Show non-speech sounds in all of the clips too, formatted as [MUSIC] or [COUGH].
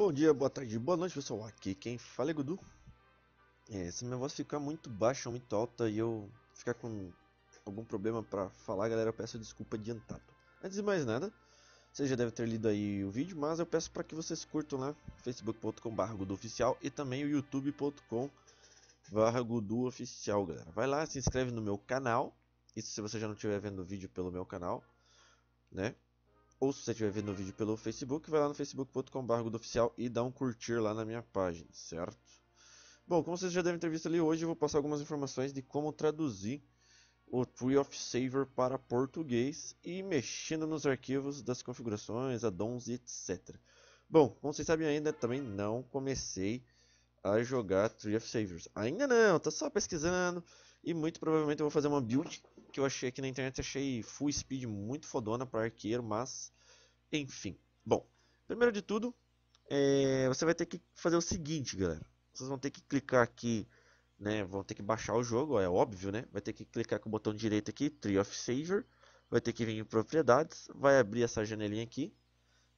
Bom dia, boa tarde, boa noite pessoal, aqui quem fala é Gudu. É, se minha voz ficar muito baixa ou muito alta e eu ficar com algum problema para falar, galera, eu peço desculpa adiantado. Antes de mais nada, você já deve ter lido aí o vídeo, mas eu peço para que vocês curtam lá, né? facebook.com.br oficial e também o youtube.com.br oficial, galera. Vai lá, se inscreve no meu canal, isso se você já não estiver vendo o vídeo pelo meu canal, né? Ou se você estiver vendo o vídeo pelo Facebook, vai lá no facebook.com.br oficial e dá um curtir lá na minha página, certo? Bom, como vocês já devem ter visto ali hoje, eu vou passar algumas informações de como traduzir o Tree of Saver para português e mexendo nos arquivos das configurações, addons e etc. Bom, como vocês sabem ainda, também não comecei a jogar Tree of Savers. Ainda não, tô só pesquisando e muito provavelmente eu vou fazer uma build que eu achei aqui na internet, achei full speed muito fodona para arqueiro, mas enfim. Bom, primeiro de tudo, é, você vai ter que fazer o seguinte, galera. Vocês vão ter que clicar aqui, né? Vão ter que baixar o jogo, é óbvio, né? Vai ter que clicar com o botão direito aqui, Tree of Savior, Vai ter que vir em propriedades, vai abrir essa janelinha aqui.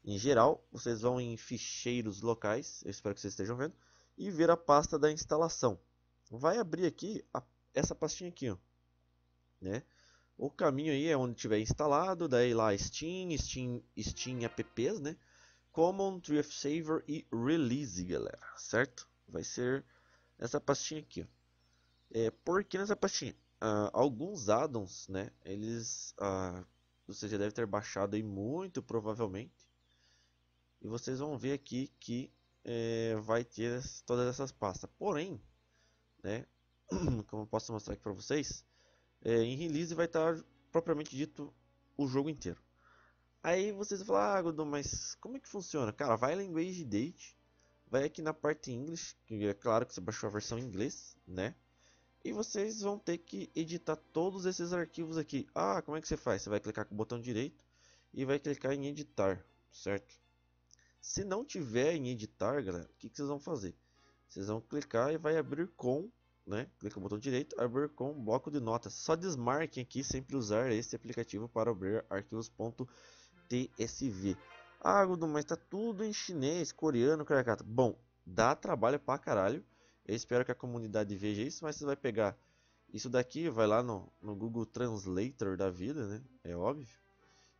Em geral, vocês vão em ficheiros locais, eu espero que vocês estejam vendo, e ver a pasta da instalação. Vai abrir aqui a, essa pastinha aqui, ó né? O caminho aí é onde tiver instalado, daí lá Steam, Steam, Steam apps, né? Common, Thrift Saver e Release, galera, certo? Vai ser essa pastinha aqui, ó. É, por que nessa pastinha? Ah, alguns addons, né? Eles, ah, você já deve ter baixado aí muito provavelmente. E vocês vão ver aqui que é, vai ter todas essas pastas. Porém, né? [CLEARS THROAT] Como eu posso mostrar aqui para vocês, é, em release vai estar propriamente dito o jogo inteiro. Aí vocês vão falar, ah, mas como é que funciona? Cara, vai Language Date, vai aqui na parte em inglês, que é claro que você baixou a versão em inglês, né? E vocês vão ter que editar todos esses arquivos aqui. Ah, como é que você faz? Você vai clicar com o botão direito e vai clicar em editar, certo? Se não tiver em editar, galera, o que, que vocês vão fazer? Vocês vão clicar e vai abrir com né? Clica no botão direito, abrir com bloco de notas. Só desmarquem aqui sempre usar este aplicativo para abrir arquivos.tsv. Ah, Gudu, mas tá tudo em chinês, coreano, caracata. Bom, dá trabalho pra caralho. Eu espero que a comunidade veja isso, mas você vai pegar isso daqui, vai lá no, no Google Translator da vida, né? É óbvio.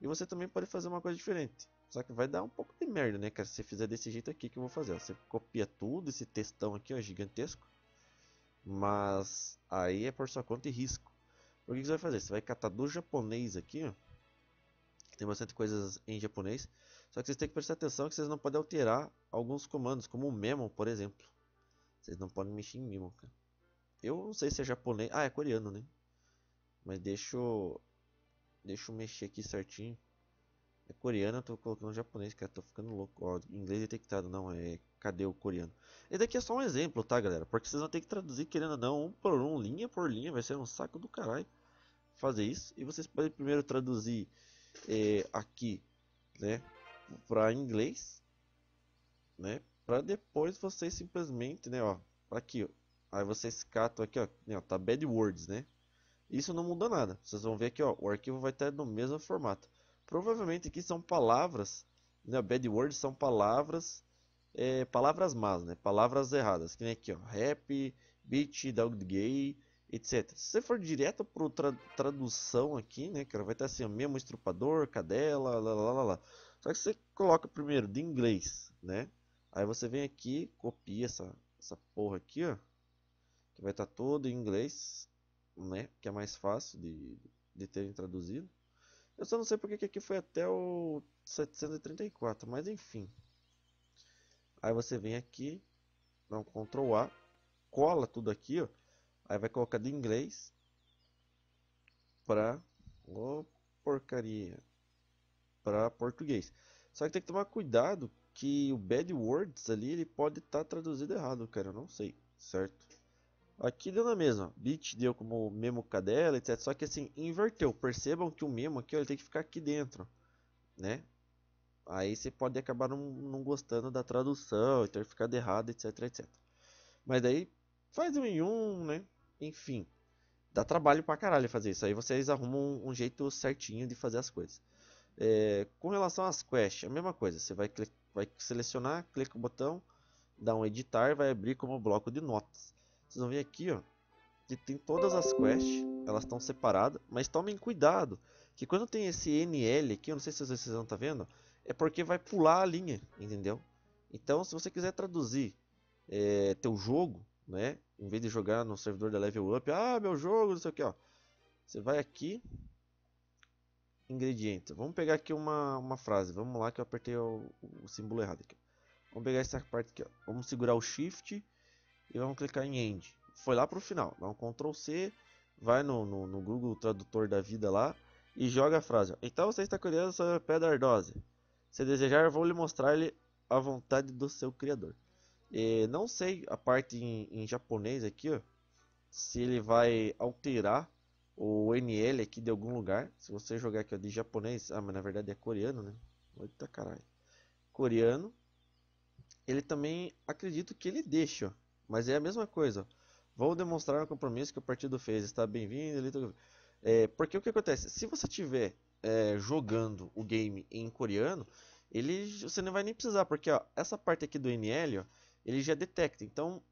E você também pode fazer uma coisa diferente. Só que vai dar um pouco de merda, né, cara? Se você fizer desse jeito aqui que eu vou fazer. Você copia tudo, esse textão aqui, ó, gigantesco mas aí é por sua conta e risco. O que, você vai fazer? Você vai catar do japonês aqui, ó. Tem bastante coisas em japonês. Só que vocês têm que prestar atenção que vocês não podem alterar alguns comandos, como o Memo, por exemplo. Vocês não podem mexer em Memo, cara. Eu não sei se é japonês. Ah, é coreano, né? Mas deixa eu... Deixa eu mexer aqui certinho. É coreano, eu tô colocando japonês, cara. Tô ficando louco. Ó, inglês detectado. Não, é Cadê o coreano? Esse daqui é só um exemplo, tá, galera? Porque vocês vão ter que traduzir, querendo ou não, um por um, linha por linha. Vai ser um saco do caralho fazer isso. E vocês podem primeiro traduzir é, aqui, né? Para inglês, né? Para depois vocês simplesmente, né? Ó, aqui, ó. Aí vocês catam aqui, ó. Né, ó tá bad words, né? Isso não muda nada. Vocês vão ver aqui, ó. O arquivo vai estar no mesmo formato. Provavelmente aqui são palavras, né? Bad words são palavras é, palavras más, né? Palavras erradas, que nem aqui, ó, rap, beat, dog gay, etc. Se você for direto para tra tradução aqui, né, cara, vai estar assim, ó, mesmo estrupador, cadela, lá, lá, lá, lá. Só que você coloca primeiro de inglês, né? Aí você vem aqui, copia essa, essa porra aqui, ó, que vai estar todo em inglês, né? Que é mais fácil de, de terem traduzido. Eu só não sei porque que aqui foi até o 734, mas enfim. Aí você vem aqui, dá um Ctrl A, cola tudo aqui, ó. Aí vai colocar de inglês para o porcaria para português. Só que tem que tomar cuidado que o bad words ali ele pode estar tá traduzido errado, cara, eu não sei, certo? Aqui deu na mesma, bit deu como memo cadela, etc. Só que assim, inverteu. Percebam que o memo aqui ó, ele tem que ficar aqui dentro, né? Aí você pode acabar não, não gostando da tradução, e ter ficado errado, etc, etc. Mas aí faz um em um, né? Enfim, dá trabalho pra caralho fazer isso. Aí vocês arrumam um, jeito certinho de fazer as coisas. É, com relação às quests, é a mesma coisa. Você vai, clicar, vai selecionar, clica o botão, dá um editar, vai abrir como bloco de notas. Vocês vão ver aqui, ó, que tem todas as quests, elas estão separadas, mas tomem cuidado, que quando tem esse NL aqui, eu não sei se vocês estão tá vendo, é porque vai pular a linha, entendeu? Então, se você quiser traduzir é, teu jogo, né? Em vez de jogar no servidor da Level Up, ah, meu jogo, não sei o que, ó. Você vai aqui, ingrediente. Vamos pegar aqui uma, uma frase. Vamos lá que eu apertei o, o símbolo errado aqui. Vamos pegar essa parte aqui, ó. Vamos segurar o Shift e vamos clicar em End. Foi lá para o final. Dá um Ctrl C, vai no, no, no Google Tradutor da vida lá e joga a frase. Ó. Então você está curioso sobre a pedra ardósia. Se desejar, vou lhe mostrar a vontade do seu criador. E não sei a parte em, em, japonês aqui, ó, se ele vai alterar o NL aqui de algum lugar. Se você jogar aqui ó, de japonês, ah, mas na verdade é coreano, né? Eita caralho. Coreano. Ele também acredito que ele deixa, ó, mas é a mesma coisa. Ó. Vou demonstrar o compromisso que o partido fez. Está bem-vindo, tá- É, porque o que acontece? Se você tiver é, jogando o game em coreano, ele, você não vai nem precisar, porque ó, essa parte aqui do NL, ó, ele já detecta. Então,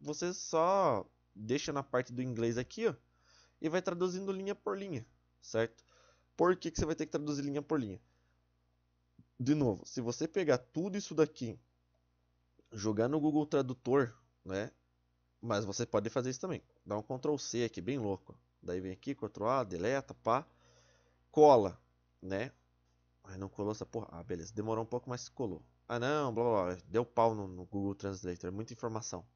você só deixa na parte do inglês aqui, ó, e vai traduzindo linha por linha, certo? Por que, que você vai ter que traduzir linha por linha? De novo, se você pegar tudo isso daqui, jogar no Google Tradutor, né? Mas você pode fazer isso também. Dá um Ctrl C aqui, bem louco. Daí vem aqui, Ctrl A, deleta, pá cola, né? Aí não colou essa porra. Ah, beleza. Demorou um pouco, mas colou. Ah, não, blá blá. blá. Deu pau no, no, Google Translator. É muita informação.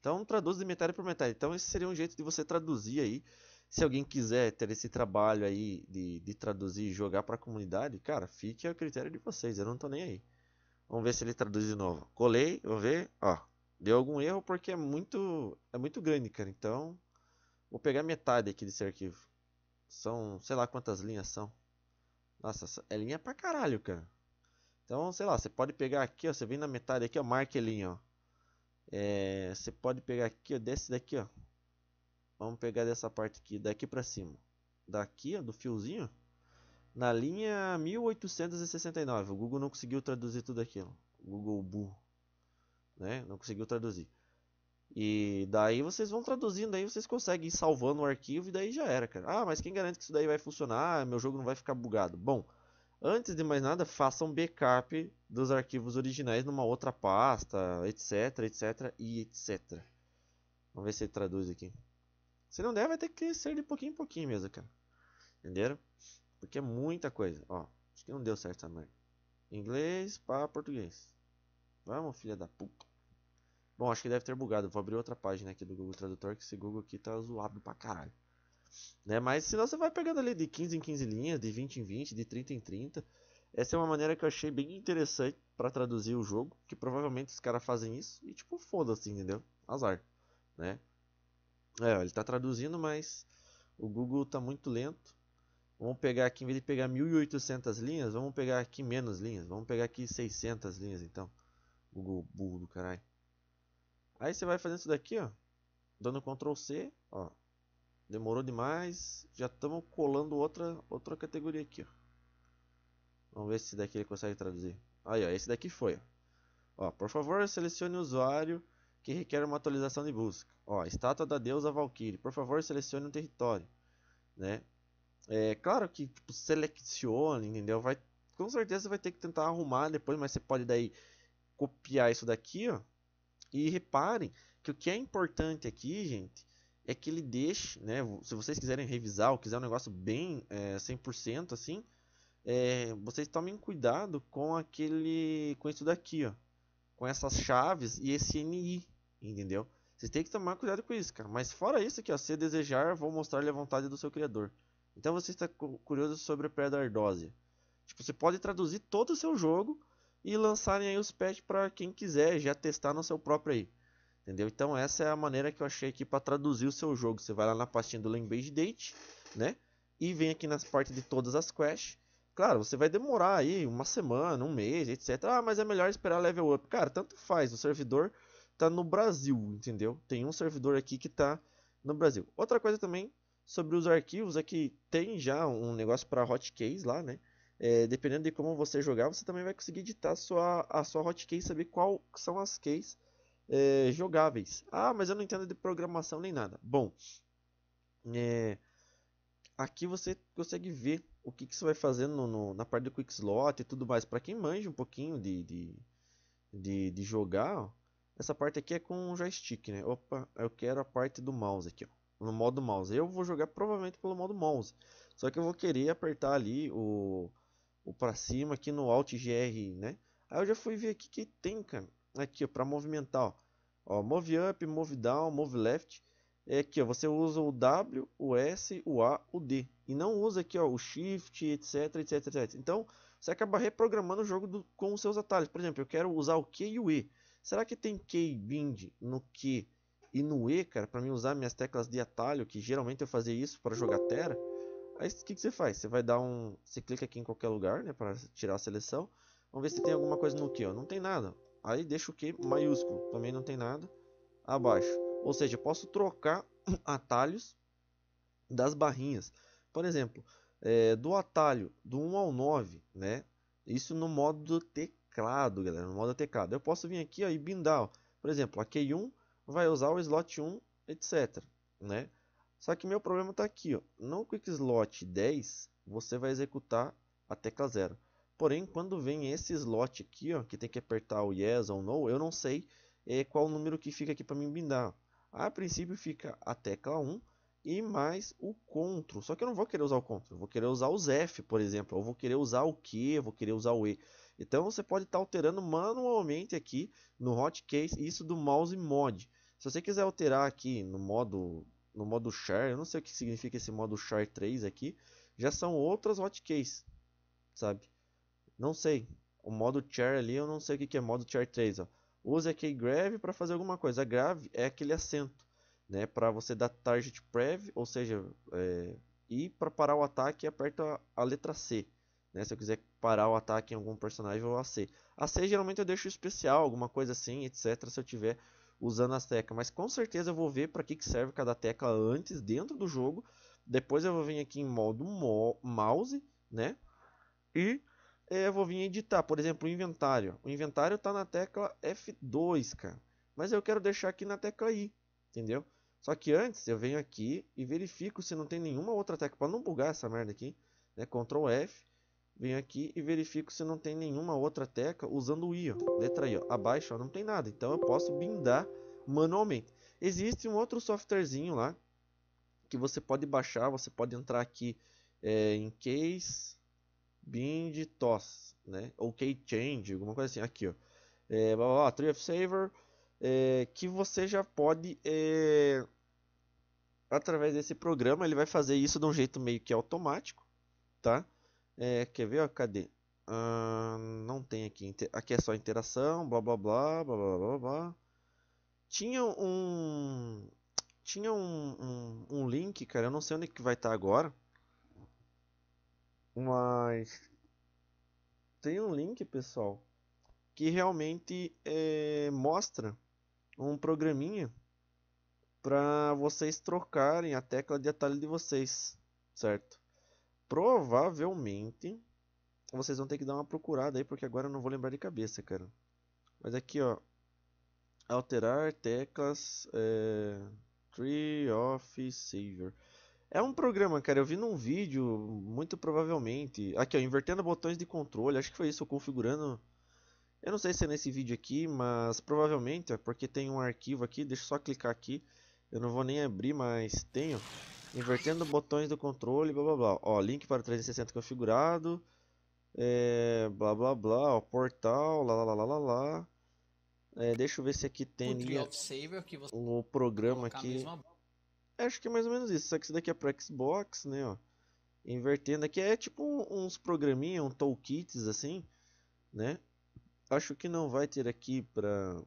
Então, traduz de metade por metade. Então, esse seria um jeito de você traduzir aí. Se alguém quiser ter esse trabalho aí de, de traduzir e jogar para a comunidade, cara, fique a critério de vocês. Eu não tô nem aí. Vamos ver se ele traduz de novo. Colei, Vou ver. Ó, deu algum erro porque é muito, é muito grande, cara. Então, vou pegar metade aqui desse arquivo. São, sei lá quantas linhas são. Nossa, é linha pra caralho, cara. Então, sei lá, você pode pegar aqui, ó. Você vem na metade aqui, ó. Marca linha, ó. É, você pode pegar aqui, ó. Desse daqui, ó. Vamos pegar dessa parte aqui, daqui pra cima. Daqui, ó, do fiozinho. Na linha 1869. O Google não conseguiu traduzir tudo aquilo. Google bu Né? Não conseguiu traduzir. E daí vocês vão traduzindo, aí vocês conseguem ir salvando o arquivo e daí já era, cara. Ah, mas quem garante que isso daí vai funcionar? Meu jogo não vai ficar bugado. Bom, antes de mais nada, façam um backup dos arquivos originais numa outra pasta, etc, etc e etc. Vamos ver se ele traduz aqui. Se não der, vai ter que ser de pouquinho em pouquinho mesmo, cara. Entenderam? Porque é muita coisa. Ó, acho que não deu certo essa merda. Inglês para português. Vamos, filha da puta. Bom, acho que deve ter bugado. Vou abrir outra página aqui do Google Tradutor, que esse Google aqui tá zoado pra caralho. Né? Mas se você vai pegando ali de 15 em 15 linhas, de 20 em 20, de 30 em 30. Essa é uma maneira que eu achei bem interessante para traduzir o jogo, que provavelmente os caras fazem isso e tipo, foda-se, entendeu? Azar, né? É, ele tá traduzindo, mas o Google tá muito lento. Vamos pegar aqui, em vez de pegar 1800 linhas, vamos pegar aqui menos linhas. Vamos pegar aqui 600 linhas, então. Google burro do caralho. Aí você vai fazendo isso daqui, ó. Dando Ctrl C, ó. Demorou demais. Já estamos colando outra, outra categoria aqui, ó. Vamos ver se esse daqui ele consegue traduzir. Aí, ó. Esse daqui foi, ó. ó por favor, selecione o usuário que requer uma atualização de busca. Ó, estátua da deusa Valkyrie. Por favor, selecione um território, né? É claro que tipo, selecione, entendeu? Vai, com certeza você vai ter que tentar arrumar depois, mas você pode daí copiar isso daqui, ó e reparem que o que é importante aqui, gente, é que ele deixe, né? Se vocês quiserem revisar ou quiser um negócio bem é, 100% assim, é, vocês tomem cuidado com aquele, com isso daqui, ó, com essas chaves e esse NI, entendeu? Vocês têm que tomar cuidado com isso, cara. Mas fora isso aqui, ó, se desejar, vou mostrar-lhe a vontade do seu criador. Então você está curioso sobre a Pedra Ardósia. Tipo, você pode traduzir todo o seu jogo e lançarem aí os patch para quem quiser já testar no seu próprio aí. Entendeu? Então essa é a maneira que eu achei aqui para traduzir o seu jogo. Você vai lá na pastinha do Language Date, né? E vem aqui nas partes de todas as quests. Claro, você vai demorar aí uma semana, um mês, etc. Ah, mas é melhor esperar level up. Cara, tanto faz. O servidor tá no Brasil, entendeu? Tem um servidor aqui que tá no Brasil. Outra coisa também sobre os arquivos é que tem já um negócio para hotkeys lá, né? é, dependendo de como você jogar, você também vai conseguir editar a sua, a sua hotkey e saber quais são as keys é, jogáveis. Ah, mas eu não entendo de programação nem nada. Bom, é, aqui você consegue ver o que, que você vai fazendo no, no, na parte do quick slot e tudo mais. Para quem manja um pouquinho de, de, de, de jogar, ó, essa parte aqui é com o joystick, né? Opa, eu quero a parte do mouse aqui, ó, no modo mouse. Eu vou jogar provavelmente pelo modo mouse, só que eu vou querer apertar ali o o para cima aqui no Alt GR, né? Aí eu já fui ver aqui que tem, cara. Aqui, ó, para movimentar, ó. ó. Move up, move down, move left. É aqui, ó, você usa o W, o S, o A, o D. E não usa aqui, ó, o Shift, etc, etc, etc. Então, você acaba reprogramando o jogo do, com os seus atalhos. Por exemplo, eu quero usar o Q e o E. Será que tem key bind no Q e no E, cara, para mim usar minhas teclas de atalho, que geralmente eu fazia isso para jogar Terra? Aí o que, que você faz? Você vai dar um. Você clica aqui em qualquer lugar, né? Para tirar a seleção. Vamos ver se tem alguma coisa no que, ó. Não tem nada. Aí deixa o que maiúsculo. Também não tem nada. Abaixo. Ou seja, posso trocar [CLEARS THROAT] atalhos das barrinhas. Por exemplo, é, do atalho do 1 ao 9, né? Isso no modo teclado, galera. No modo teclado. Eu posso vir aqui ó, e bindar. Ó. Por exemplo, a Q1 vai usar o slot 1, etc. Né? Só que meu problema está aqui, ó. no quick slot 10 você vai executar a tecla 0. Porém, quando vem esse slot aqui, ó, que tem que apertar o yes ou no, eu não sei é, qual o número que fica aqui para mim bindar. A princípio fica a tecla 1 e mais o CTRL. Só que eu não vou querer usar o CTRL, vou querer usar os F, por exemplo. ou vou querer usar o Q, vou querer usar o E. Então você pode estar tá alterando manualmente aqui no hotkeys isso do mouse mod. Se você quiser alterar aqui no modo no modo char, eu não sei o que significa esse modo char 3 aqui, já são outras hotkeys, sabe? Não sei, o modo char ali, eu não sei o que é modo char 3, ó. Use a key grave para fazer alguma coisa, a grave é aquele acento, né? Para você dar target prev, ou seja, é, e para parar o ataque aperta a, letra C. Né? Se eu quiser parar o ataque em algum personagem, eu vou AC. AC geralmente eu deixo especial, alguma coisa assim, etc. Se eu tiver usando as teclas. Mas com certeza eu vou ver para que, que serve cada tecla antes dentro do jogo. Depois eu vou vir aqui em modo mouse, né? E é, eu vou vir editar, por exemplo, o inventário. O inventário está na tecla F2, cara. Mas eu quero deixar aqui na tecla I, entendeu? Só que antes eu venho aqui e verifico se não tem nenhuma outra tecla para não bugar essa merda aqui, né? Ctrl F Venho aqui e verifico se não tem nenhuma outra teca usando o I, ó. Letra I, ó. Abaixo, ó, não tem nada. Então eu posso bindar manualmente. Existe um outro softwarezinho lá que você pode baixar. Você pode entrar aqui é, em case bind toss, né? Ou key change, alguma coisa assim. Aqui, ó. É, blá, blá, blá, Tree of Saver. É, que você já pode é, através desse programa ele vai fazer isso de um jeito meio que automático tá é, quer ver? Ó, cadê? Ah, não tem aqui. Aqui é só interação, blá blá blá, blá blá blá blá. Tinha um. Tinha um, um, um link, cara. Eu não sei onde é que vai estar tá agora. Mas. Tem um link, pessoal, que realmente é, mostra um programinha para vocês trocarem a tecla de atalho de vocês, certo? provavelmente vocês vão ter que dar uma procurada aí, porque agora eu não vou lembrar de cabeça, cara. Mas aqui, ó. Alterar teclas é, Tree of saver É um programa, cara. Eu vi num vídeo, muito provavelmente. Aqui, ó. Invertendo botões de controle. Acho que foi isso, eu configurando. Eu não sei se é nesse vídeo aqui, mas provavelmente, é porque tem um arquivo aqui. Deixa eu só clicar aqui. Eu não vou nem abrir, mas tenho. Invertendo botões do controle, blá blá blá. Ó, link para 360 configurado. É, blá blá blá, ó, portal, lá lá lá lá lá. É, deixa eu ver se aqui tem o, linha, que você o programa aqui. Acho que é mais ou menos isso. Só que isso daqui é para Xbox, né? Ó. Invertendo aqui é tipo uns programinha, um toolkits assim, né? Acho que não vai ter aqui para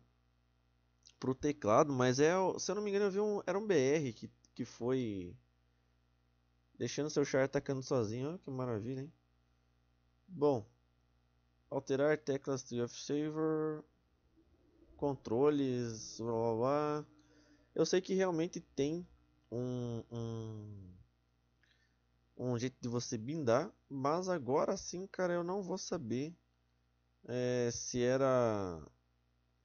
o teclado, mas é, se eu não me engano, eu vi um, era um BR que, que foi Deixando seu char atacando sozinho. Olha que maravilha, hein? Bom. Alterar teclas Tree of Saver. Controles. Blá blá blá. Eu sei que realmente tem um, um, um jeito de você bindar, Mas agora sim, cara, eu não vou saber é, se era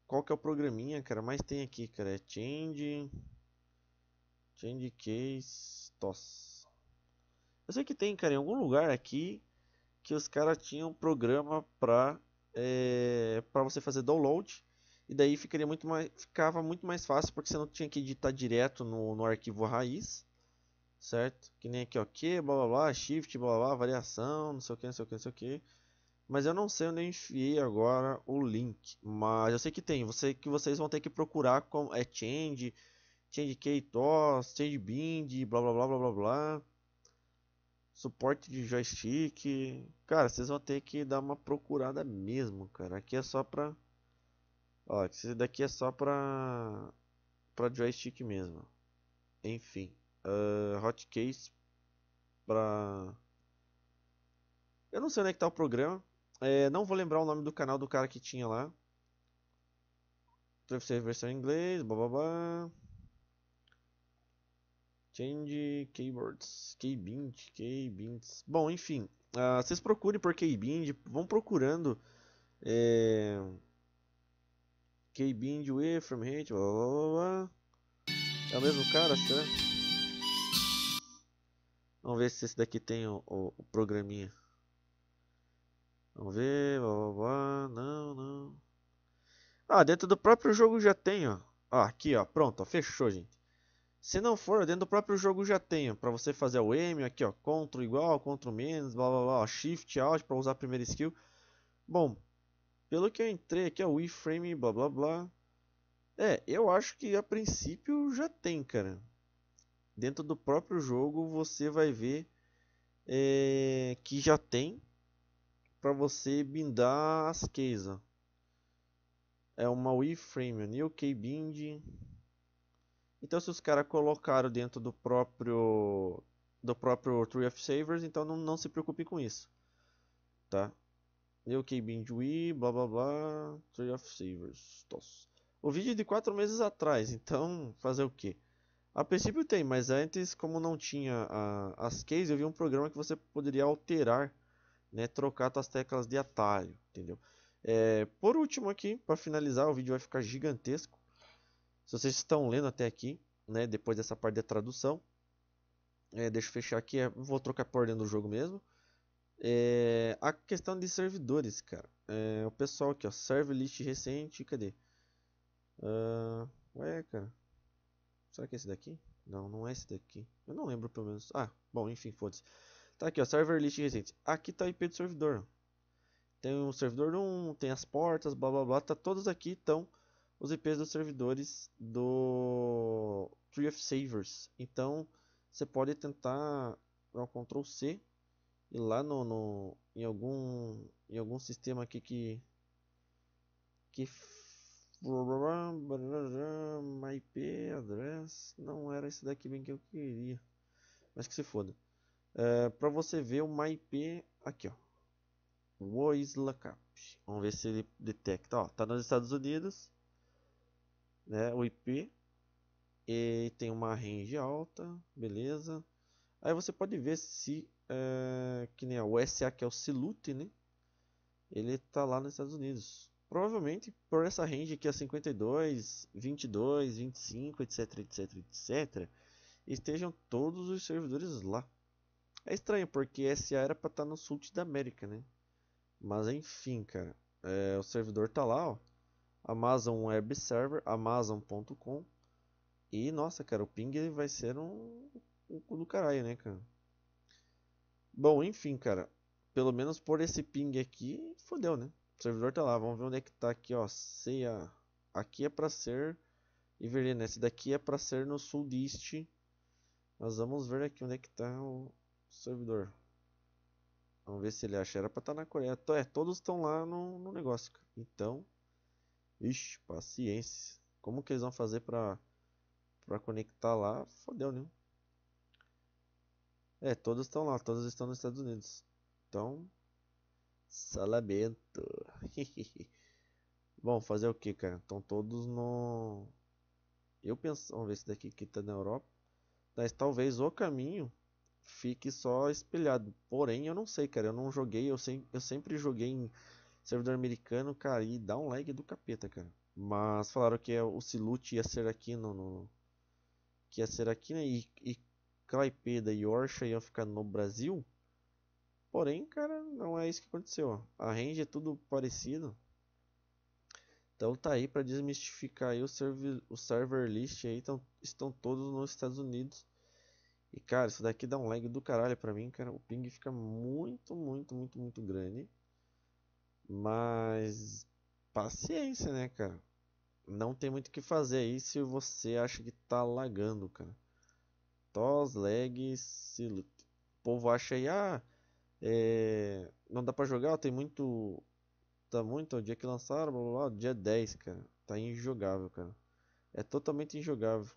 qual que é o programinha, cara, mais tem aqui, cara, é change change case toss eu sei que tem, cara, em algum lugar aqui que os caras tinham um programa pra, é, pra você fazer download. E daí ficaria muito mais, ficava muito mais fácil porque você não tinha que editar direto no, no arquivo raiz. Certo? Que nem aqui, ok? blá blá blá, shift, blá blá, variação, não sei o que, não sei o que, não sei o que. Mas eu não sei onde eu enfiei agora o link. Mas eu sei que tem. Você, que vocês vão ter que procurar como é change, change key toss, change bind, blá blá blá blá blá blá suporte de joystick. Cara, vocês vão ter que dar uma procurada mesmo, cara. Aqui é só pra. Ó, esse daqui é só pra. pra joystick mesmo. Enfim. Uh, ah, hotkeys pra. Eu não sei onde é que tá o programa. É, não vou lembrar o nome do canal do cara que tinha lá. Deve ser versão em inglês, blá blá blá. Change Keyboards, Keybind, Keybinds. Bom, enfim, uh, vocês procurem por Keybind, vão procurando é... Keybind Way from Hate, blá, blá, blá, É o mesmo cara, será? É. Vamos ver se esse daqui tem o, o, o programinha. Vamos ver, blá, blá, blá. não, não. Ah, dentro do próprio jogo já tem, ó. Ah, aqui, ó, pronto, ó, fechou, gente. Se não for, dentro do próprio jogo já tem para você fazer o M aqui, ó, CTRL igual, CTRL menos, blá blá blá, SHIFT, ALT para usar a primeira skill. Bom, pelo que eu entrei aqui, ó, frame blá blá blá. É, eu acho que a princípio já tem, cara. Dentro do próprio jogo você vai ver é, que já tem para você bindar as keys, ó. É uma frame New Key Bind, então se os caras colocaram dentro do próprio do próprio Tree of Savers, então não, não se preocupe com isso. Tá? Eu que binge blá blá blá, Tree of Savers. Tos. O vídeo é de 4 meses atrás, então fazer o que? A princípio tem, mas antes, como não tinha a, ah, as keys, eu vi um programa que você poderia alterar, né, trocar as teclas de atalho, entendeu? É, por último aqui, para finalizar, o vídeo vai ficar gigantesco. Se vocês estão lendo até aqui, né, depois dessa parte da tradução, é, deixa eu fechar aqui, é, vou trocar por dentro do jogo mesmo. É, a questão de servidores, cara. É, o pessoal aqui, ó, serve list recente, cadê? Uh, ué, cara. Será que é esse daqui? Não, não é esse daqui. Eu não lembro pelo menos. Ah, bom, enfim, foda-se. Tá aqui, ó, server list recente. Aqui tá o IP do servidor. Tem o servidor 1, tem as portas, blá blá blá, tá todos aqui, então os IPs dos servidores do Tree of Savers. Então você pode tentar dar um Ctrl C e lá no, no, em algum em algum sistema aqui que que My IP address não era esse daqui bem que eu queria, mas que se foda. É, para você ver o MyP aqui ó, Voice Vamos ver se ele detecta. Ó, tá nos Estados Unidos né, o IP e tem uma range alta, beleza. Aí você pode ver se é, que nem o SA que é o Silute, né? Ele tá lá nos Estados Unidos. Provavelmente por essa range aqui a 52, 22, 25, etc, etc, etc, estejam todos os servidores lá. É estranho porque SA era para estar tá no sul da América, né? Mas enfim, cara, é, o servidor tá lá, ó. Amazon Web Server, amazon.com. E nossa, cara, o ping ele vai ser um, um cu do caralho, né, cara? Bom, enfim, cara, pelo menos por esse ping aqui, fodeu, né? O servidor tá lá, vamos ver onde é que tá aqui, ó, CA. Aqui é para ser e né? esse daqui é para ser no Sudeste. mas vamos ver aqui onde é que tá o servidor. Vamos ver se ele acha. Era para estar tá na Coreia. É, todos estão lá no, no negócio. Então, Ixi, paciência. Como que eles vão fazer pra, pra conectar lá? Fodeu, né? É, todos estão lá, todos estão nos Estados Unidos. Então, salamento. [LAUGHS] Bom, fazer o que, cara? Estão todos no. Eu penso. Vamos ver se daqui que tá na Europa. Mas talvez o caminho fique só espelhado. Porém, eu não sei, cara. Eu não joguei. Eu, se... eu sempre joguei em servidor americano, cara, e dá um lag do capeta, cara. Mas falaram que é o Silute ia ser aqui no, no, que ia ser aqui, né? E, e e Orsha iam ficar no Brasil. Porém, cara, não é isso que aconteceu. Ó. A range é tudo parecido. Então tá aí para desmistificar aí o, server, o server list aí tão, estão todos nos Estados Unidos. E cara, isso daqui dá um lag do caralho para mim, cara. O ping fica muito, muito, muito, muito grande. Mas paciência, né, cara? Não tem muito o que fazer aí se você acha que tá lagando, cara. Tos, lag, silo. O povo acha aí, ah, é... não dá pra jogar, tem muito. Tá muito, o dia que lançaram, blá, blá, blá, dia 10, cara. Tá injogável, cara. É totalmente injogável.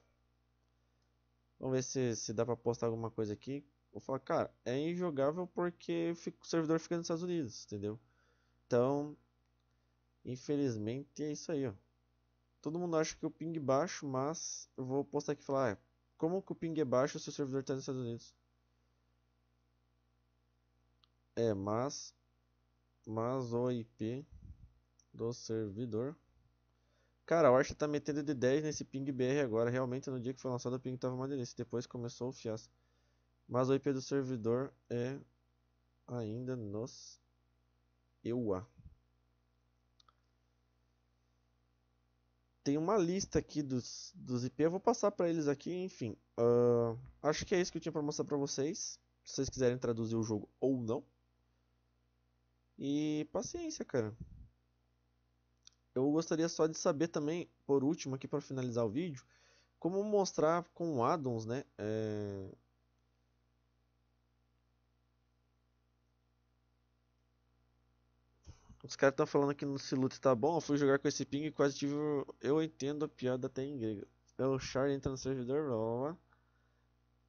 Vamos ver se, se dá pra postar alguma coisa aqui. Vou falar, cara, é injogável porque o servidor fica nos Estados Unidos, entendeu? Então, infelizmente é isso aí. Ó. Todo mundo acha que o ping é baixo, mas eu vou postar aqui e falar: ah, como que o ping é baixo se o servidor está nos Estados Unidos? É, mas, mas o IP do servidor. Cara, a Orcha tá metendo de 10 nesse ping BR agora. Realmente, no dia que foi lançado, o ping tava uma delícia. Depois começou o fiasco. Mas o IP do servidor é ainda nos EUA. Tem uma lista aqui dos, dos IP, eu vou passar para eles aqui, enfim. Uh, acho que é isso que eu tinha para mostrar para vocês. Se vocês quiserem traduzir o jogo ou não. E paciência, cara. Eu gostaria só de saber também, por último, aqui para finalizar o vídeo, como mostrar com addons, né? É Os caras estão falando que no Silute tá bom, eu fui jogar com esse ping e quase tive. Eu entendo a piada até em grego. É, o Char entra no servidor, blá blá blá.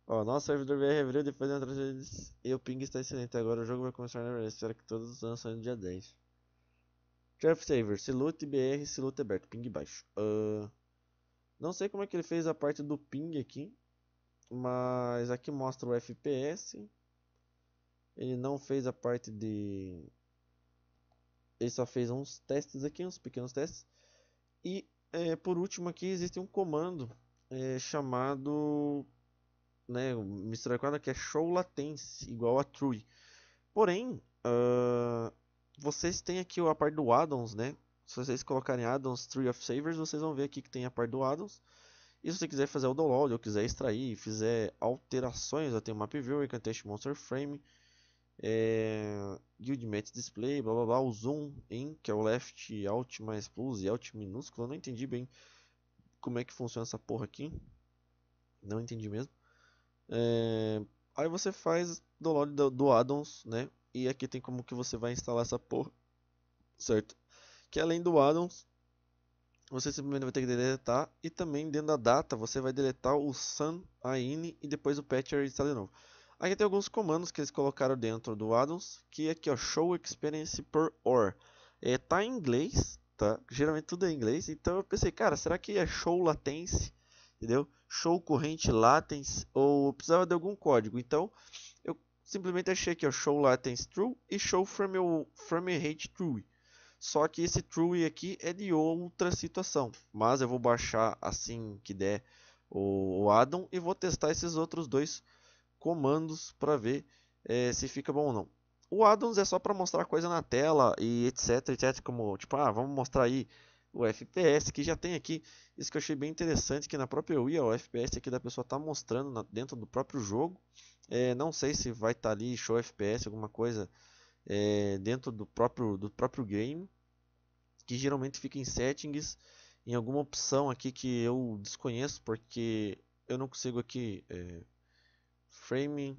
Ó, nosso servidor BR abriu depois de outras e o ping está excelente. Agora o jogo vai começar na verdade. Espero que todos lançam no dia 10. Draft Saver, Silute BR, Silute aberto, ping baixo. Uh, não sei como é que ele fez a parte do ping aqui, mas aqui mostra o FPS. Ele não fez a parte de ele só fez uns testes aqui, uns pequenos testes. E é, por último aqui existe um comando é, chamado né, mistura quadra que é show latency igual a true. Porém, uh, vocês têm aqui a parte do addons, né? Se vocês colocarem addons tree of savers, vocês vão ver aqui que tem a parte do addons. E se você quiser fazer o download, ou quiser extrair, fizer alterações, eu tenho map viewer, contest monster frame, é, Guild Match Display, blá blá blá, o Zoom, em que é o Left Alt mais Plus e Alt minúsculo, eu não entendi bem como é que funciona essa porra aqui, não entendi mesmo. É, aí você faz download do, do addons, né, e aqui tem como que você vai instalar essa porra, certo? Que além do addons, você simplesmente vai ter que deletar, e também dentro da data você vai deletar o sun, a in e depois o patcher e instalar de novo. Aqui tem alguns comandos que eles colocaram dentro do addons, que aqui é show experience per or. É, tá em inglês, tá? Geralmente tudo é em inglês, então eu pensei, cara, será que é show latency, entendeu? Show corrente latency ou precisava de algum código. Então, eu simplesmente achei aqui ó, show latency true e show frame, frame rate true. Só que esse true aqui é de outra situação, mas eu vou baixar assim que der o, o addon e vou testar esses outros dois comandos para ver é, se fica bom ou não. O addons é só para mostrar coisa na tela e etc, etc, como tipo, ah, vamos mostrar aí o FPS que já tem aqui. Isso que eu achei bem interessante que na própria Wii o FPS aqui da pessoa está mostrando na, dentro do próprio jogo. É, não sei se vai estar tá ali show FPS alguma coisa é, dentro do próprio do próprio game, que geralmente fica em settings, em alguma opção aqui que eu desconheço porque eu não consigo aqui é, Frame.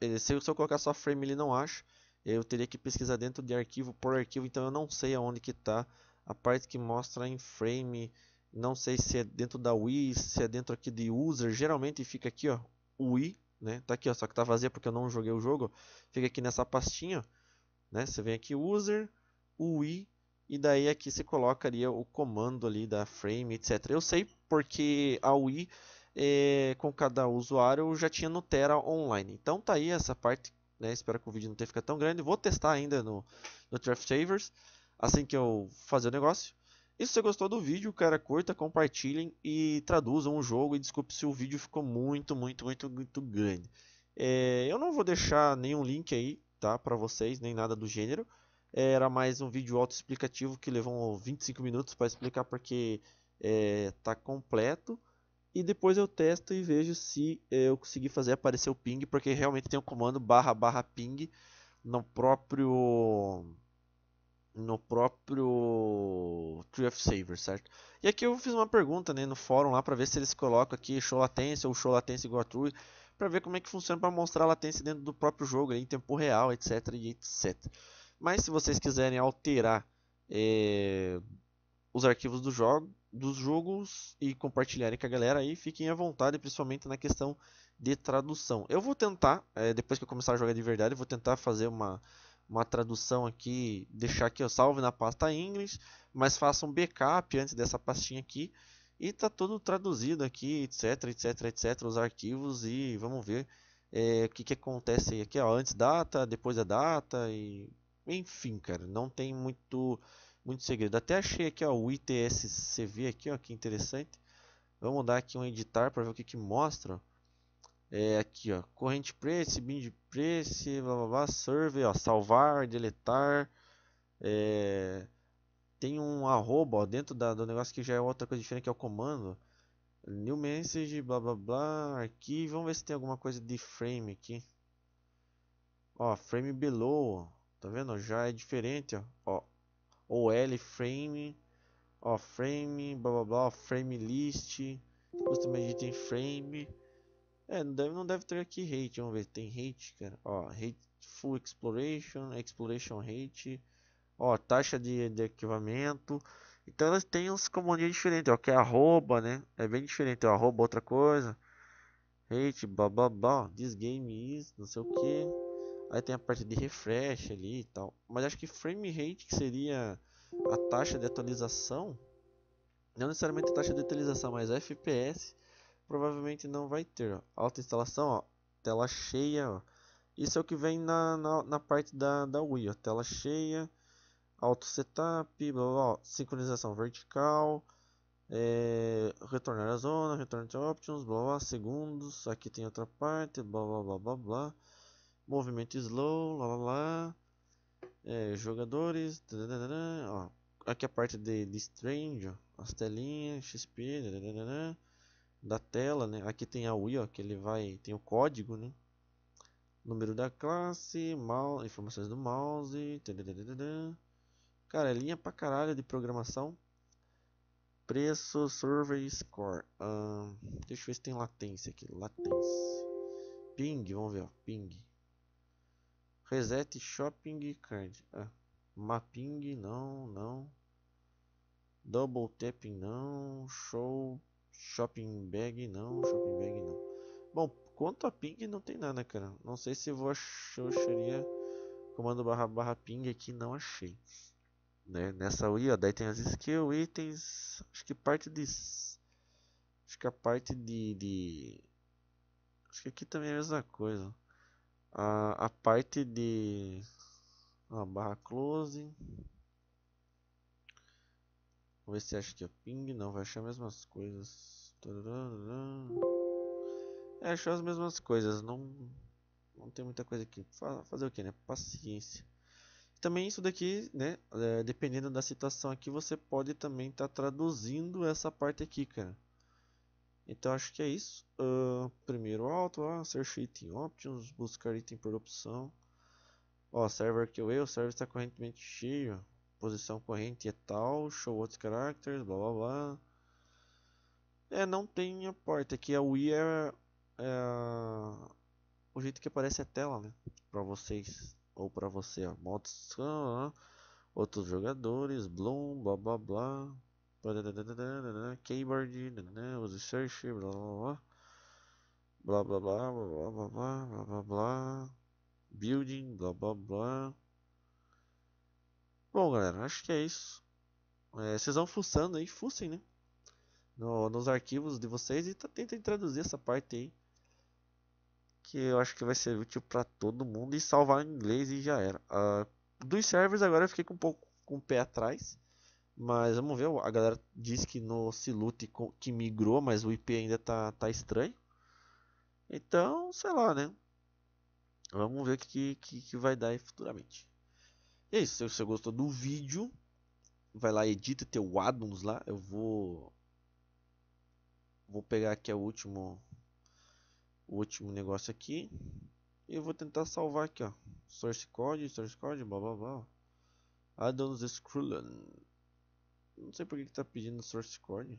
Eh, se eu, se eu colocar só frame, ele não acha. Eu teria que pesquisar dentro de arquivo por arquivo, então eu não sei aonde que está a parte que mostra em frame. Não sei se é dentro da UI, se é dentro aqui de user. Geralmente fica aqui, ó, UI, né? Tá aqui, ó, só que tá vazia porque eu não joguei o jogo. Fica aqui nessa pastinha, né? Você vem aqui user, UI e daí aqui você colocaria o comando ali da frame, etc. Eu sei porque a UI é, com cada usuário já tinha no Tera online. Então tá aí essa parte, né? espero que o vídeo não tenha ficado tão grande. Vou testar ainda no, no Savers, assim que eu fazer o negócio. E se você gostou do vídeo, cara, curta, compartilhem e traduzam o jogo. E desculpe se o vídeo ficou muito, muito, muito, muito grande. É, eu não vou deixar nenhum link aí, tá, para vocês, nem nada do gênero. É, era mais um vídeo autoexplicativo que levou 25 minutos para explicar porque é, tá completo e depois eu testo e vejo se eh, eu consegui fazer aparecer o ping, porque realmente tem um comando barra barra ping no próprio no próprio Tree of Saver, certo? E aqui eu fiz uma pergunta né, no fórum lá para ver se eles colocam aqui show latência ou show latência igual a true, para ver como é que funciona para mostrar a latência dentro do próprio jogo né, em tempo real, etc, etc. Mas se vocês quiserem alterar é, os arquivos do jogo, dos jogos e compartilharem com a galera aí, fiquem à vontade, principalmente na questão de tradução. Eu vou tentar, é, depois que eu começar a jogar de verdade, vou tentar fazer uma, uma tradução aqui, deixar que eu salve na pasta inglês, mas faça um backup antes dessa pastinha aqui e tá tudo traduzido aqui, etc, etc, etc, os arquivos e vamos ver é, o que, que acontece aí aqui, ó, antes data, depois da data e enfim, cara, não tem muito muito segredo. Até achei aqui ó, o ITSCV aqui, ó, que interessante. Vamos dar aqui um editar para ver o que, que mostra. É aqui, ó, corrente preço, bind de preço, blá, blá, blá, survey, ó, salvar, deletar. É... Tem um arroba ó, dentro da, do negócio que já é outra coisa diferente, que é o comando. New message, blá blá blá, arquivo. Vamos ver se tem alguma coisa de frame aqui. Ó, frame below, tá vendo? Já é diferente, ó. ó ou L frame, ó frame, blá blá blá, frame list, custa mais tem frame. É, não deve, não deve ter aqui hate, vamos ver, tem hate, cara, ó, hate full exploration, exploration rate, ó, taxa de, de arquivamento. Então elas têm uns comandinhos diferentes, ó, que é arroba, né? É bem diferente, ó, arroba outra coisa. Hate, blá blá blá, this game is, não sei o que. Aí tem a parte de refresh ali e tal. Mas acho que frame rate, que seria a taxa de atualização, não necessariamente a taxa de atualização, mas FPS, provavelmente não vai ter. Alta instalação, ó, tela cheia. Ó. Isso é o que vem na, na, na parte da, da Wii, ó. tela cheia, auto setup, blá, blá, sincronização vertical, é, retornar a zona, return to options, blá, blá, segundos. Aqui tem outra parte, blá blá blá blá blá movimento slow, lá lá lá, é, jogadores, ó, aqui a parte de, de strange, ó, as telinhas, XP, da tela, né? Aqui tem a UI, ó, que ele vai, tem o código, né? Número da classe, mouse, informações do mouse, cara, é linha pra caralho de programação. Preço, survey score. deixa eu ver se tem latência aqui. Latência. Ping, vamos ver, ó. Ping. Reset Shopping Card. Ah, mapping não, não. Double Tapping não. Show Shopping Bag não. Shopping Bag não. Bom, quanto a ping não tem nada, cara. Não sei se vou achar, acharia comando barra barra ping aqui, não achei. Né? Nessa UI, ó, daí tem as skills, itens, acho que parte de acho que a parte de, de acho que aqui também é a mesma coisa a, a parte de a barra close Vou ver se acha que é ping, não, vai achar as mesmas coisas. É, achou as mesmas coisas, não, não tem muita coisa aqui. Fazer o que, né? Paciência. Também isso daqui, né? É, dependendo da situação aqui, você pode também estar tá traduzindo essa parte aqui, cara. Então acho que é isso. Uh, primeiro alto, ó, search item options, buscar item por opção. Ó, server que eu, o server está correntemente cheio. Posição corrente é tal, show outros characters, blá blá blá. É, não tem a porta. Aqui é a Wii é, é o jeito que aparece é a tela, né? Pra vocês, ou pra você, ó. Modos, outros jogadores, Bloom, blá blá blá. Keyboard, use search, blá blá blá blá blá blá blá blá blá blá blá building, blá blá blá. Bom galera, acho que é isso. vocês vão fuçando aí, fucem né? nos arquivos de vocês e tentem traduzir essa parte aí. Que eu acho que vai ser útil para todo mundo e salvar em inglês e já era. dos servers agora eu fiquei com um pouco com o pé atrás mas vamos ver, a galera diz que no Silute que migrou, mas o IP ainda tá, tá estranho. Então, sei lá, né? Vamos ver o que, que, que, vai dar futuramente. E é isso, se você gostou do vídeo, vai lá, edita teu addons lá. Eu vou vou pegar aqui o último o último negócio aqui e eu vou tentar salvar aqui, ó. Source code, source code, blá blá blá. Addons Scrullen. Não sei porque que tá pedindo source code.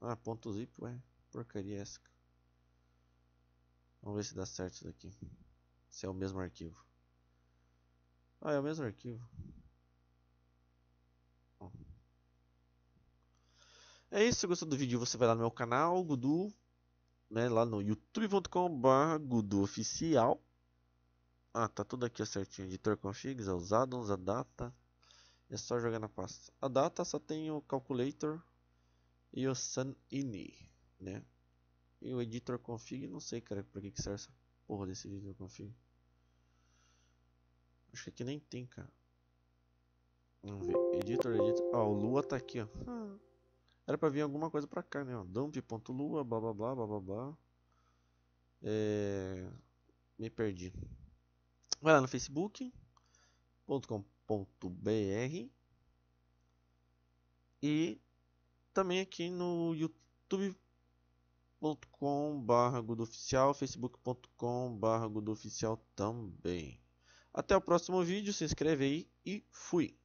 Ah, ponto zip, ué. Porcaria é essa. Vamos ver se dá certo isso daqui. Se é o mesmo arquivo. Ah, é o mesmo arquivo. É isso, se gostou do vídeo você vai lá no meu canal, Gudu, né, lá no youtube.com.br, Gudu Oficial. Ah, tá tudo aqui certinho, editor configs, é os addons, a data, é só jogar na pasta. A data só tem o calculator e o sunini, né? E o editor config, não sei, cara, pra que, que serve essa porra desse editor config. Acho que aqui nem tem, cara. Vamos ver. Editor, editor. Ó, o Lua tá aqui, ó. Hum. era pra vir alguma coisa pra cá, né? dump.lua, blá blá blá blá blá blá. É... Me perdi. Vai lá no facebook.com br e também aqui no youtube.com barra facebook.com barra também até o próximo vídeo se inscreve aí e fui